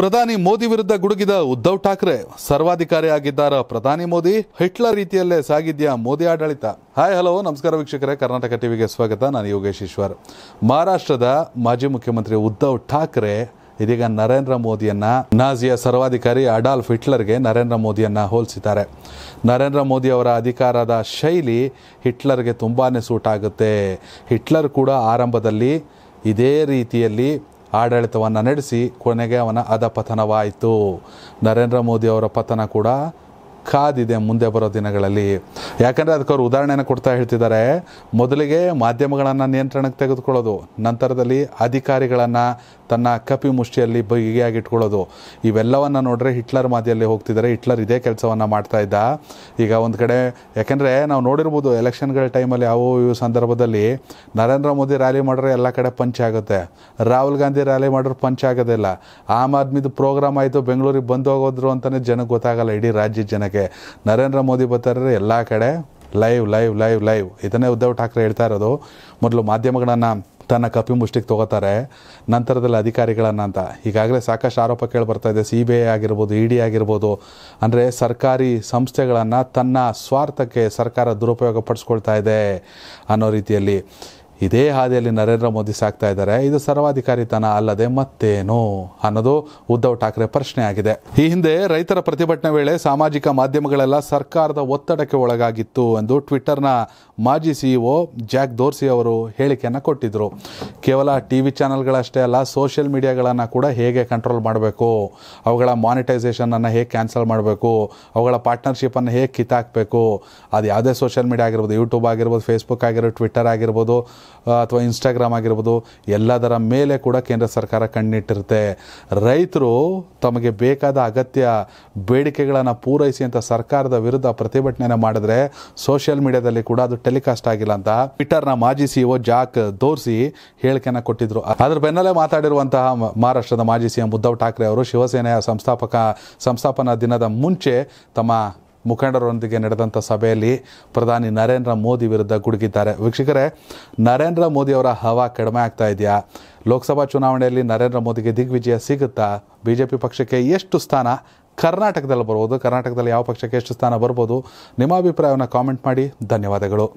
ಪ್ರಧಾನಿ ಮೋದಿ ವಿರುದ್ಧ ಗುಡುಗಿದ ಉದ್ಧವ್ ಠಾಕ್ರೆ ಸರ್ವಾಧಿಕಾರಿ ಆಗಿದ್ದಾರ ಪ್ರಧಾನಿ ಮೋದಿ ಹಿಟ್ಲರ್ ರೀತಿಯಲ್ಲೇ ಸಾಗಿದ್ಯಾ ಮೋದಿ ಆಡಳಿತ ಹಾಯ್ ಹಲೋ ನಮಸ್ಕಾರ ವೀಕ್ಷಕರೇ ಕರ್ನಾಟಕ ಟಿವಿಗೆ ಸ್ವಾಗತ ನಾನು ಯೋಗೇಶ್ ಈಶ್ವರ್ ಮಹಾರಾಷ್ಟ್ರದ ಮಾಜಿ ಮುಖ್ಯಮಂತ್ರಿ ಉದ್ಧವ್ ಠಾಕ್ರೆ ಇದೀಗ ನರೇಂದ್ರ ಮೋದಿಯನ್ನ ನಾಜಿಯ ಸರ್ವಾಧಿಕಾರಿ ಅಡಾಲ್ಫ್ ಹಿಟ್ಲರ್ಗೆ ನರೇಂದ್ರ ಮೋದಿಯನ್ನ ಹೋಲಿಸಿದ್ದಾರೆ ನರೇಂದ್ರ ಮೋದಿ ಅವರ ಅಧಿಕಾರದ ಶೈಲಿ ಹಿಟ್ಲರ್ಗೆ ತುಂಬಾ ಸೂಟ್ ಆಗುತ್ತೆ ಹಿಟ್ಲರ್ ಕೂಡ ಆರಂಭದಲ್ಲಿ ಇದೇ ರೀತಿಯಲ್ಲಿ ಆಡಳಿತವನ್ನು ನಡೆಸಿ ಕೊನೆಗೆ ಅವನ ಅಧಪತನವಾಯಿತು ನರೇಂದ್ರ ಮೋದಿಯವರ ಪತನ ಕೂಡ ಕಾದಿದೆ ಮುಂದೆ ಬರೋ ದಿನಗಳಲ್ಲಿ ಯಾಕಂದರೆ ಅದಕ್ಕೆ ಅವರು ಉದಾಹರಣೆಯನ್ನು ಕೊಡ್ತಾ ಹೇಳ್ತಿದ್ದಾರೆ ಮೊದಲಿಗೆ ಮಾಧ್ಯಮಗಳನ್ನು ನಿಯಂತ್ರಣಕ್ಕೆ ತೆಗೆದುಕೊಳ್ಳೋದು ನಂತರದಲ್ಲಿ ಅಧಿಕಾರಿಗಳನ್ನು ತನ್ನ ಕಪಿ ಮುಷ್ಟಿಯಲ್ಲಿ ಬಗೆಯಾಗಿಟ್ಕೊಳ್ಳೋದು ಇವೆಲ್ಲವನ್ನು ನೋಡ್ರೆ ಹಿಟ್ಲರ್ ಮಾದಿಯಲ್ಲಿ ಹೋಗ್ತಿದ್ದಾರೆ ಹಿಟ್ಲರ್ ಇದೇ ಕೆಲಸವನ್ನು ಮಾಡ್ತಾ ಇದ್ದ ಈಗ ಒಂದು ಕಡೆ ಯಾಕೆಂದರೆ ನಾವು ನೋಡಿರ್ಬೋದು ಎಲೆಕ್ಷನ್ಗಳ ಟೈಮಲ್ಲಿ ಯಾವ ಇವು ಸಂದರ್ಭದಲ್ಲಿ ನರೇಂದ್ರ ಮೋದಿ ರ್ಯಾಲಿ ಮಾಡಿದ್ರೆ ಎಲ್ಲ ಕಡೆ ಪಂಚ್ ಆಗುತ್ತೆ ರಾಹುಲ್ ಗಾಂಧಿ ರ್ಯಾಲಿ ಮಾಡಿದ್ರೆ ಪಂಚ್ ಆಗೋದಿಲ್ಲ ಆಮ್ ಆದ್ಮಿದು ಪ್ರೋಗ್ರಾಮ್ ಆಯಿತು ಬೆಂಗಳೂರಿಗೆ ಬಂದು ಹೋಗೋದ್ರು ಅಂತಲೇ ಜನಕ್ಕೆ ಗೊತ್ತಾಗಲ್ಲ ಇಡೀ ರಾಜ್ಯದ ಜನಕ್ಕೆ ನರೇಂದ್ರ ಮೋದಿ ಬರ್ತಾರೆ ಎಲ್ಲ ಕಡೆ ಲೈವ್ ಲೈವ್ ಲೈವ್ ಲೈವ್ ಇದನ್ನೇ ಉದ್ಧವ್ ಠಾಕ್ರೆ ಹೇಳ್ತಾ ಇರೋದು ಮೊದಲು ಮಾಧ್ಯಮಗಳನ್ನು ತನ್ನ ಕಪ್ಪಿ ಮುಷ್ಟಿಗೆ ತಗೋತಾರೆ ನಂತರದಲ್ಲಿ ಅಧಿಕಾರಿಗಳನ್ನು ಅಂತ ಈಗಾಗಲೇ ಸಾಕಷ್ಟು ಆರೋಪ ಕೇಳಿ ಬರ್ತಾ ಇದೆ ಸಿ ಬಿ ಐ ಆಗಿರ್ಬೋದು ಇ e ಡಿ ಆಗಿರ್ಬೋದು ಅಂದರೆ ಸರ್ಕಾರಿ ಸಂಸ್ಥೆಗಳನ್ನು ತನ್ನ ಸ್ವಾರ್ಥಕ್ಕೆ ಸರ್ಕಾರ ದುರುಪಯೋಗ ಪಡಿಸ್ಕೊಳ್ತಾ ಇದೆ ಅನ್ನೋ ರೀತಿಯಲ್ಲಿ ಇದೇ ಹಾದಿಯಲ್ಲಿ ನರೇಂದ್ರ ಮೋದಿ ಸಾಕ್ತಾ ಇದ್ದಾರೆ ಇದು ಸರ್ವಾಧಿಕಾರಿತನ ಅಲ್ಲದೆ ಮತ್ತೇನು ಅನ್ನೋದು ಉದ್ಧವ್ ಠಾಕ್ರೆ ಪ್ರಶ್ನೆ ಆಗಿದೆ ಈ ಹಿಂದೆ ರೈತರ ಪ್ರತಿಭಟನೆ ವೇಳೆ ಸಾಮಾಜಿಕ ಮಾಧ್ಯಮಗಳೆಲ್ಲ ಸರ್ಕಾರದ ಒತ್ತಡಕ್ಕೆ ಒಳಗಾಗಿತ್ತು ಎಂದು ಟ್ವಿಟ್ಟರ್ನ ಮಾಜಿ ಸಿಇಒ ಜಾಕ್ ದೋರ್ಸಿ ಅವರು ಹೇಳಿಕೆಯನ್ನು ಕೊಟ್ಟಿದ್ದರು ಕೇವಲ ಟಿ ವಿ ಚಾನೆಲ್ಗಳಷ್ಟೇ ಅಲ್ಲ ಸೋಷಿಯಲ್ ಮೀಡಿಯಾಗಳನ್ನು ಕೂಡ ಹೇಗೆ ಕಂಟ್ರೋಲ್ ಮಾಡಬೇಕು ಅವುಗಳ ಮಾನಿಟೈಸೇಷನನ್ನು ಹೇಗೆ ಕ್ಯಾನ್ಸಲ್ ಮಾಡಬೇಕು ಅವುಗಳ ಪಾರ್ಟ್ನರ್ಶಿಪ್ಪನ್ನು ಹೇಗೆ ಕಿತ್ತಾಕಬೇಕು ಅದು ಯಾವುದೇ ಸೋಷಿಯಲ್ ಮೀಡಿಯಾ ಆಗಿರ್ಬೋದು ಯೂಟ್ಯೂಬ್ ಆಗಿರ್ಬೋದು ಫೇಸ್ಬುಕ್ ಆಗಿರ್ಬೋದು ಟ್ವಿಟ್ಟರ್ ಆಗಿರ್ಬೋದು ಅಥವಾ ಇನ್ಸ್ಟಾಗ್ರಾಮ್ ಆಗಿರ್ಬೋದು ಎಲ್ಲದರ ಮೇಲೆ ಕೂಡ ಕೇಂದ್ರ ಸರ್ಕಾರ ಕಣ್ಣಿಟ್ಟಿರುತ್ತೆ ರೈತರು ತಮಗೆ ಬೇಕಾದ ಅಗತ್ಯ ಬೇಡಿಕೆಗಳನ್ನು ಪೂರೈಸಿ ಅಂತ ಸರ್ಕಾರದ ವಿರುದ್ಧ ಪ್ರತಿಭಟನೆ ಮಾಡಿದ್ರೆ ಸೋಷಿಯಲ್ ಮೀಡಿಯಾದಲ್ಲಿ ಕೂಡ ಅದು ಟೆಲಿಕಾಸ್ಟ್ ಆಗಿಲ್ಲ ಅಂತ ಟ್ವಿಟರ್ನ ಮಾಜಿ C O e Jack Dorsey ಹೇಳಿಕೆನ ಕೊಟ್ಟಿದ್ರು ಅದ್ರ ಬೆನ್ನಲ್ಲೇ ಮಾತಾಡಿರುವಂತಹ ಮಹಾರಾಷ್ಟ್ರದ ಮಾಜಿ ಸಿಎಂ ಉದ್ಧವ್ e ಠಾಕ್ರೆ ಅವರು ಶಿವಸೇನೆಯ ಸಂಸ್ಥಾಪಕ ಸಂಸ್ಥಾಪನಾ ದಿನದ ಮುಂಚೆ ತಮ್ಮ ಮುಖಂಡರೊಂದಿಗೆ ನಡೆದಂಥ ಸಭೆಯಲ್ಲಿ ಪ್ರಧಾನಿ ನರೇಂದ್ರ ಮೋದಿ ವಿರುದ್ಧ ಗುಡುಗಿದ್ದಾರೆ ವೀಕ್ಷಕರೇ ನರೇಂದ್ರ ಮೋದಿ ಅವರ ಹವಾ ಕಡಿಮೆ ಆಗ್ತಾ ಇದೆಯಾ ಲೋಕಸಭಾ ಚುನಾವಣೆಯಲ್ಲಿ ನರೇಂದ್ರ ಮೋದಿಗೆ ದಿಗ್ವಿಜಯ ಸಿಗುತ್ತಾ ಬಿ ಜೆ ಪಿ ಪಕ್ಷಕ್ಕೆ ಎಷ್ಟು ಸ್ಥಾನ ಕರ್ನಾಟಕದಲ್ಲಿ ಬರ್ಬೋದು ಕರ್ನಾಟಕದಲ್ಲಿ ಯಾವ ಪಕ್ಷಕ್ಕೆ ಎಷ್ಟು ಸ್ಥಾನ ಬರ್ಬೋದು ನಿಮ್ಮ ಅಭಿಪ್ರಾಯವನ್ನು ಕಾಮೆಂಟ್ ಮಾಡಿ ಧನ್ಯವಾದಗಳು